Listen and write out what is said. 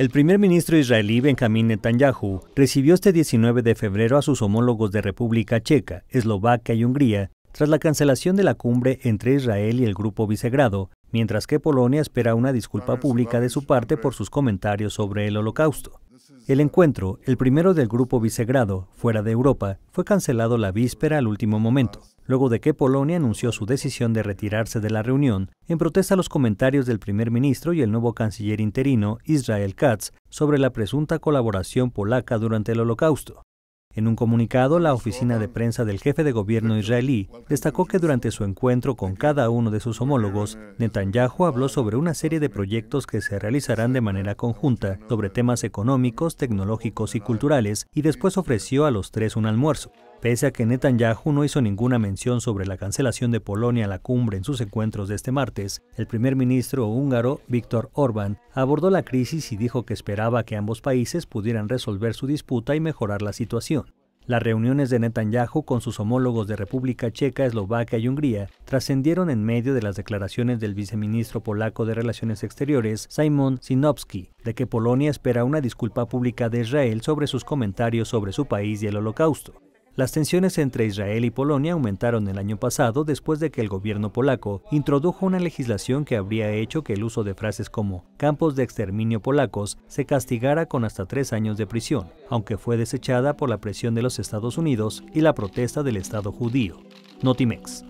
El primer ministro israelí Benjamín Netanyahu recibió este 19 de febrero a sus homólogos de República Checa, Eslovaquia y Hungría tras la cancelación de la cumbre entre Israel y el Grupo Visegrado, mientras que Polonia espera una disculpa pública de su parte por sus comentarios sobre el holocausto. El encuentro, el primero del Grupo Visegrado, fuera de Europa, fue cancelado la víspera al último momento luego de que Polonia anunció su decisión de retirarse de la reunión en protesta a los comentarios del primer ministro y el nuevo canciller interino Israel Katz sobre la presunta colaboración polaca durante el Holocausto. En un comunicado, la oficina de prensa del jefe de gobierno israelí destacó que durante su encuentro con cada uno de sus homólogos, Netanyahu habló sobre una serie de proyectos que se realizarán de manera conjunta sobre temas económicos, tecnológicos y culturales, y después ofreció a los tres un almuerzo. Pese a que Netanyahu no hizo ninguna mención sobre la cancelación de Polonia a la cumbre en sus encuentros de este martes, el primer ministro húngaro Viktor Orbán abordó la crisis y dijo que esperaba que ambos países pudieran resolver su disputa y mejorar la situación. Las reuniones de Netanyahu con sus homólogos de República Checa, Eslovaquia y Hungría trascendieron en medio de las declaraciones del viceministro polaco de Relaciones Exteriores, Simon Sinowski, de que Polonia espera una disculpa pública de Israel sobre sus comentarios sobre su país y el holocausto. Las tensiones entre Israel y Polonia aumentaron el año pasado después de que el gobierno polaco introdujo una legislación que habría hecho que el uso de frases como campos de exterminio polacos se castigara con hasta tres años de prisión, aunque fue desechada por la presión de los Estados Unidos y la protesta del Estado judío. Notimex.